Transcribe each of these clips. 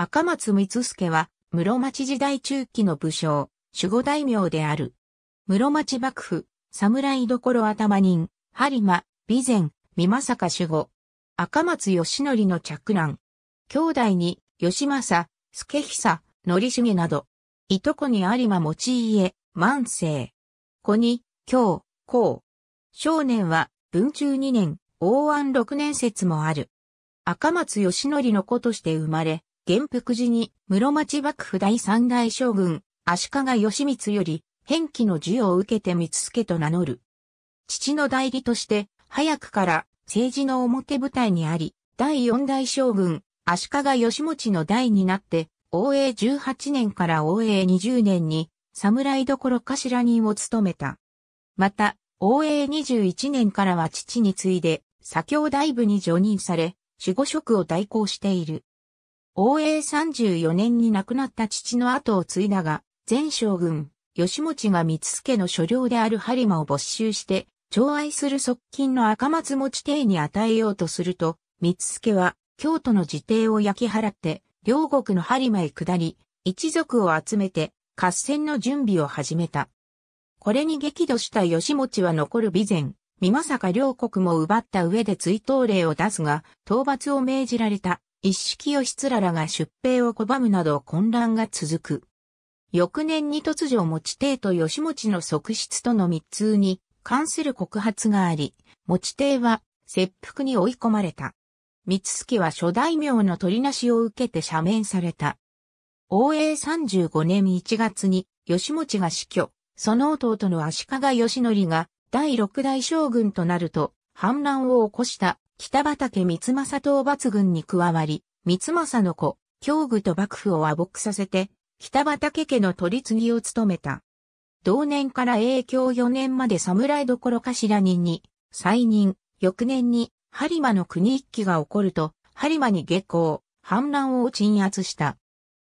赤松光助は、室町時代中期の武将、守護大名である。室町幕府、侍どころ頭人、播磨、備前、美政守護。赤松義則の着乱。兄弟に、義政、助久、則重など。いとこに有馬持家、万世。子に、京、孔。少年は、文中二年、王安六年説もある。赤松義則の子として生まれ、元服寺に室町幕府第三代将軍、足利義満より、返記の授与を受けて光助と名乗る。父の代理として、早くから政治の表舞台にあり、第四代将軍、足利義持の代になって、応永18年から応永20年に、侍どころ頭人を務めた。また、応永21年からは父に次いで、左京大部に除任され、守護職を代行している。応衛34年に亡くなった父の後を継いだが、前将軍、吉持が三助の所領である播磨を没収して、寵愛する側近の赤松持邸に与えようとすると、三助は京都の自邸を焼き払って、両国の播磨へ下り、一族を集めて合戦の準備を始めた。これに激怒した吉持は残る備前、美さか両国も奪った上で追悼令を出すが、討伐を命じられた。一式義ららが出兵を拒むなど混乱が続く。翌年に突如持ち帝と義持の側室との密通に関する告発があり、持ち帝は切腹に追い込まれた。三月は諸大名の取りなしを受けて赦免された。応永35年1月に義持が死去、その弟の足利義則が第六代将軍となると反乱を起こした北畠三政討伐軍に加わり、三政の子、京具と幕府を和睦させて、北畠家の取り次ぎを務めた。同年から永享4年まで侍どころ頭人に、再任、翌年に、播磨の国一揆が起こると、播磨に下校、反乱を鎮圧した。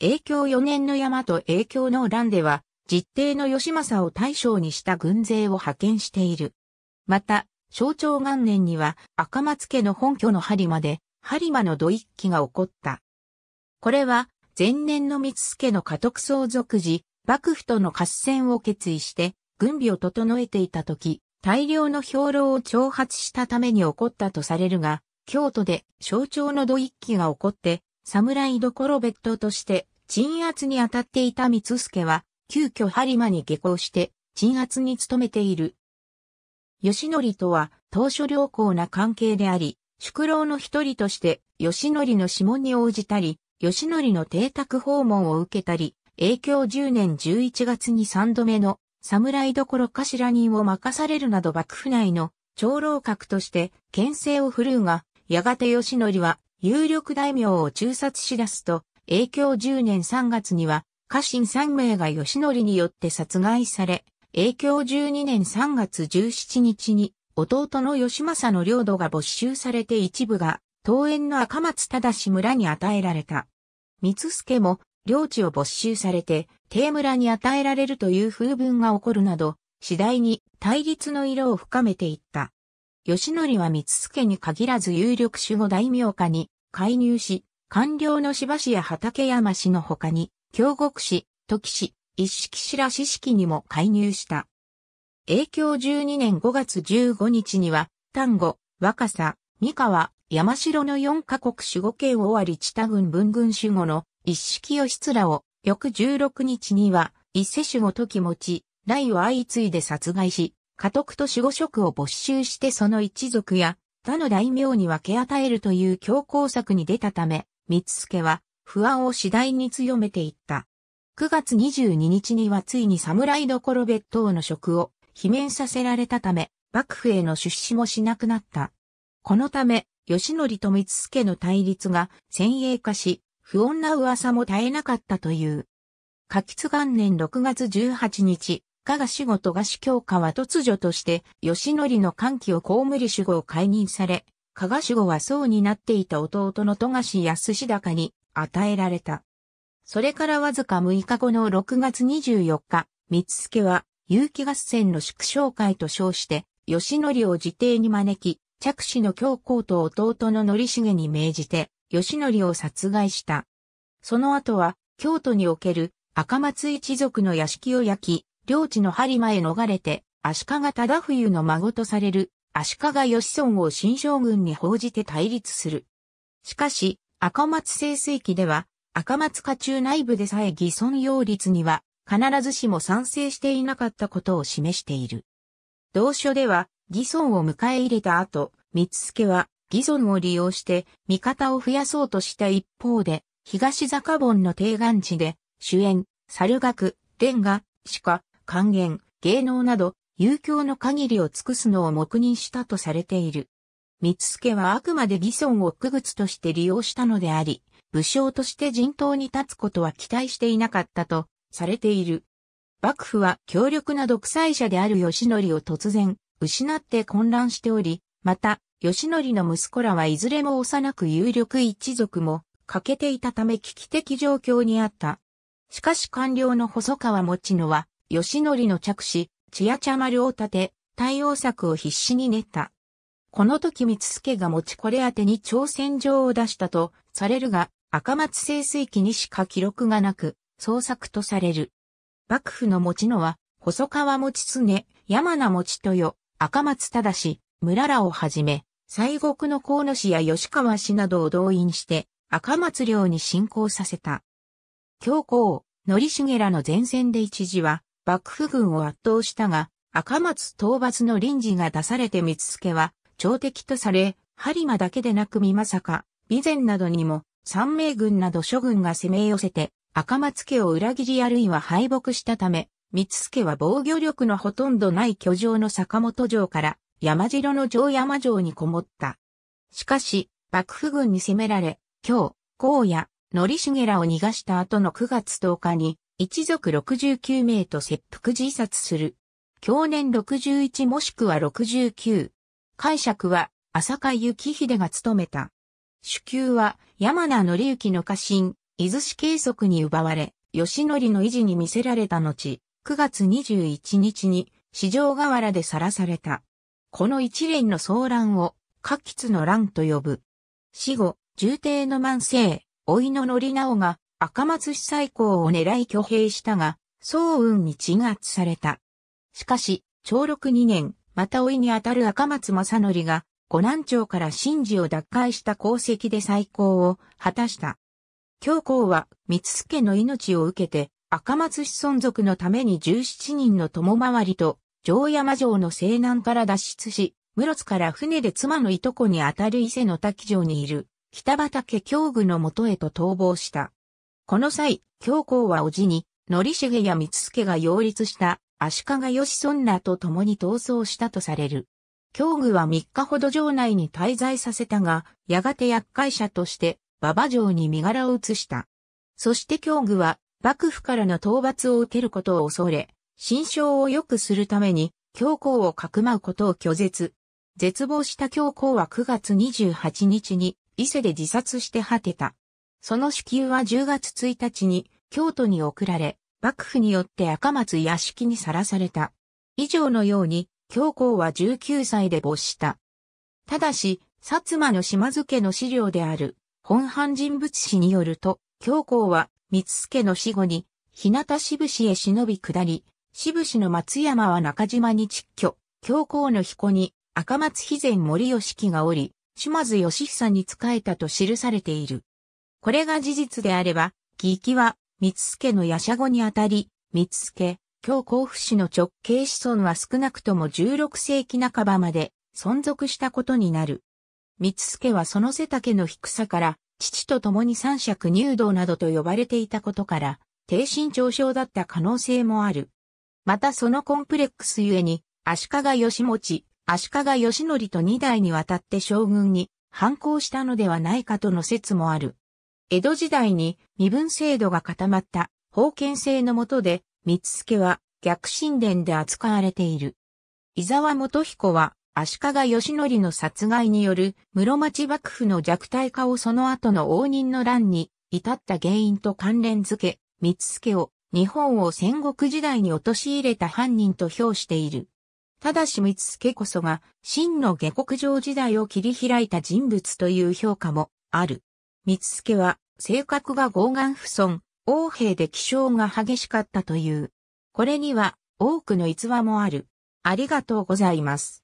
永享4年の山と永享の乱では、実定の義政を大将にした軍勢を派遣している。また、象徴元年には赤松家の本拠の播磨で播磨の土一揆が起こった。これは前年の三助の家督相続時、幕府との合戦を決意して軍備を整えていた時、大量の兵糧を挑発したために起こったとされるが、京都で象徴の土一揆が起こって、侍どころ別途として鎮圧に当たっていた三助は、急遽播磨に下校して鎮圧に努めている義則とは、当初良好な関係であり、宿老の一人として、義則の指紋に応じたり、義則の邸宅訪問を受けたり、影響10年11月に3度目の侍どころ頭人を任されるなど幕府内の長老閣として牽制を振るうが、やがて義則は有力大名を中殺し出すと、影響10年3月には家臣3名が義則によって殺害され、影響12年3月17日に、弟の義政の領土が没収されて一部が、桃園の赤松忠村に与えられた。三助も、領地を没収されて、帝村に与えられるという風文が起こるなど、次第に対立の色を深めていった。義則は三助に限らず有力守護大名家に介入し、官僚の芝市や畠山市の他に、京極市、時市、一式白四式にも介入した。影響12年5月15日には、丹後、若狭、三河、山城の4カ国守護を終わり千田軍文軍守護の一式義らを、翌16日には、伊勢守護時持ち、雷を相次いで殺害し、家督と守護職を没収してその一族や他の大名に分け与えるという強硬策に出たため、三つ助は不安を次第に強めていった。9月22日にはついに侍どころ別当の職を罷免させられたため、幕府への出資もしなくなった。このため、義則と光助の対立が先鋭化し、不穏な噂も絶えなかったという。夏吉元年6月18日、加賀守護と賀氏教科は突如として、義則の歓喜を被り守護を解任され、加賀守護は僧になっていた弟の富賀氏安志高に与えられた。それからわずか6日後の6月24日、三助は、有機合戦の縮小会と称して、吉則を自邸に招き、着手の教皇と弟の則重に命じて、吉則を殺害した。その後は、京都における赤松一族の屋敷を焼き、領地の針間へ逃れて、足利忠冬の孫とされる足利義村を新将軍に報じて対立する。しかし、赤松清水記では、赤松家中内部でさえ偽存擁立には必ずしも賛成していなかったことを示している。同書では偽存を迎え入れた後、三助は偽存を利用して味方を増やそうとした一方で、東坂本の定願地で主演、猿楽、伝画、ガ、鹿、還元、芸能など、遊興の限りを尽くすのを黙認したとされている。三助はあくまで偽存を区物として利用したのであり、武将として陣頭に立つことは期待していなかったとされている。幕府は強力な独裁者である義則を突然失って混乱しており、また、義則の息子らはいずれも幼く有力一族も欠けていたため危機的状況にあった。しかし官僚の細川持野は、義則の着手、千夜茶丸を立て、対応策を必死に練った。この時光助が持ちこれ宛てに挑戦状を出したとされるが、赤松清水記にしか記録がなく、創作とされる。幕府の持ちのは、細川持常、山名持豊、赤松忠、村らをはじめ、西国の河野氏や吉川氏などを動員して、赤松領に侵攻させた。教皇、則重らの前線で一時は、幕府軍を圧倒したが、赤松討伐の臨時が出されて見つけは、朝敵とされ、播磨だけでなくま政か、備前などにも三名軍など諸軍が攻め寄せて、赤松家を裏切りあるいは敗北したため、三助は防御力のほとんどない居城の坂本城から山城の城山城にこもった。しかし、幕府軍に攻められ、今日、荒野、則重らを逃がした後の9月10日に、一族69名と切腹自殺する。去年61もしくは69。解釈は、浅香幸秀が務めた。主級は山名則之の家臣、伊豆市計測に奪われ、吉則の維持に見せられた後、9月21日に市場河原でさらされた。この一連の騒乱を、下吉の乱と呼ぶ。死後、重帝の万世、老いの則直が赤松市最高を狙い挙兵したが、総運に鎮圧された。しかし、長禄2年、また老いにあたる赤松正則が五南町から神事を奪回した功績で再興を果たした。教皇は、三助の命を受けて、赤松子孫族のために17人の友回りと、城山城の西南から脱出し、室津から船で妻のいとこにあたる伊勢の滝城にいる、北畠京具のもとへと逃亡した。この際、教皇は叔父に、し重やつ助が擁立した足利義尊らと共に逃走したとされる。教具は3日ほど城内に滞在させたが、やがて厄介者として馬場城に身柄を移した。そして教具は幕府からの討伐を受けることを恐れ、心象を良くするために教皇をかくまうことを拒絶。絶望した教皇は9月28日に伊勢で自殺して果てた。その支給は10月1日に京都に送られ、幕府によって赤松屋敷にさらされた。以上のように、教皇は19歳で没した。ただし、薩摩の島津家の資料である、本藩人物誌によると、教皇は、三津家の死後に、日向しぶ氏へ忍び下り、しぶ氏の松山は中島に蟄居、教皇の彦に、赤松肥前森義樹がおり、島津義久に仕えたと記されている。これが事実であれば、義域は、三津家の夜叉後にあたり、三津家、京甲府市の直系子孫は少なくとも16世紀半ばまで存続したことになる。三助はその背丈の低さから、父と共に三尺入道などと呼ばれていたことから、低身長症だった可能性もある。またそのコンプレックスゆえに、足利義持、足利義則と二代にわたって将軍に反抗したのではないかとの説もある。江戸時代に身分制度が固まった封建制の下で三助は逆神殿で扱われている。伊沢元彦は足利義則の殺害による室町幕府の弱体化をその後の応仁の乱に至った原因と関連付け、三助を日本を戦国時代に陥れた犯人と評している。ただし三助こそが真の下国上時代を切り開いた人物という評価もある。三助は性格が傲岸不尊、王兵で気象が激しかったという。これには多くの逸話もある。ありがとうございます。